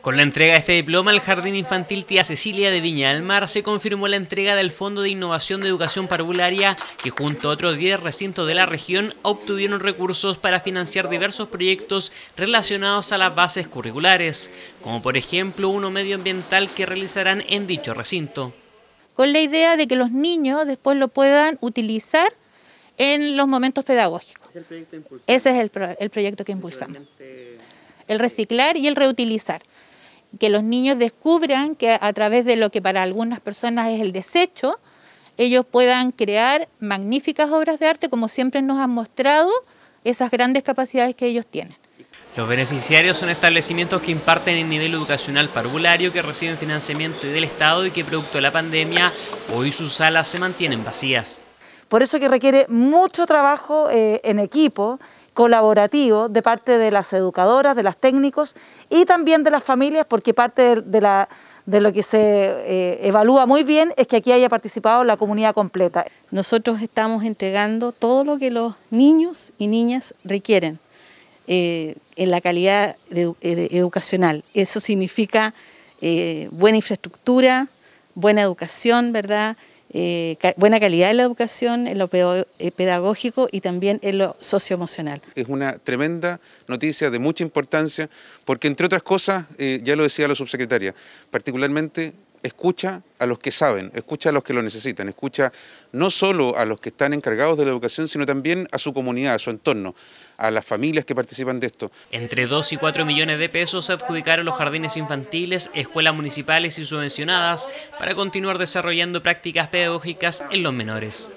Con la entrega de este diploma al Jardín Infantil Tía Cecilia de Viña del Mar se confirmó la entrega del Fondo de Innovación de Educación Parvularia, que junto a otros 10 recintos de la región obtuvieron recursos para financiar diversos proyectos relacionados a las bases curriculares, como por ejemplo uno medioambiental que realizarán en dicho recinto. Con la idea de que los niños después lo puedan utilizar en los momentos pedagógicos. Ese es el, el proyecto que impulsamos el reciclar y el reutilizar. Que los niños descubran que a través de lo que para algunas personas es el desecho, ellos puedan crear magníficas obras de arte como siempre nos han mostrado esas grandes capacidades que ellos tienen. Los beneficiarios son establecimientos que imparten el nivel educacional parvulario, que reciben financiamiento del Estado y que producto de la pandemia hoy sus salas se mantienen vacías. Por eso que requiere mucho trabajo eh, en equipo, colaborativo de parte de las educadoras, de las técnicos y también de las familias, porque parte de, lo que se eh, evalúa muy bien es que aquí haya participado la comunidad completa. Nosotros estamos entregando todo lo que los niños y niñas requieren eh, en la calidad eh, educacional. Eso significa buena infraestructura, buena educación, ¿verdad?, eh, buena calidad en la educación, en lo eh, pedagógico y también en lo socioemocional. Es una tremenda noticia de mucha importancia porque, entre otras cosas, eh, ya lo decía la subsecretaria, particularmente escucha a los que saben, escucha a los que lo necesitan, escucha no solo a los que están encargados de la educación, sino también a su comunidad, a su entorno, a las familias que participan de esto. Entre 2 y 4 millones de pesos se adjudicaron los jardines infantiles, escuelas municipales y subvencionadas para continuar desarrollando prácticas pedagógicas en los menores.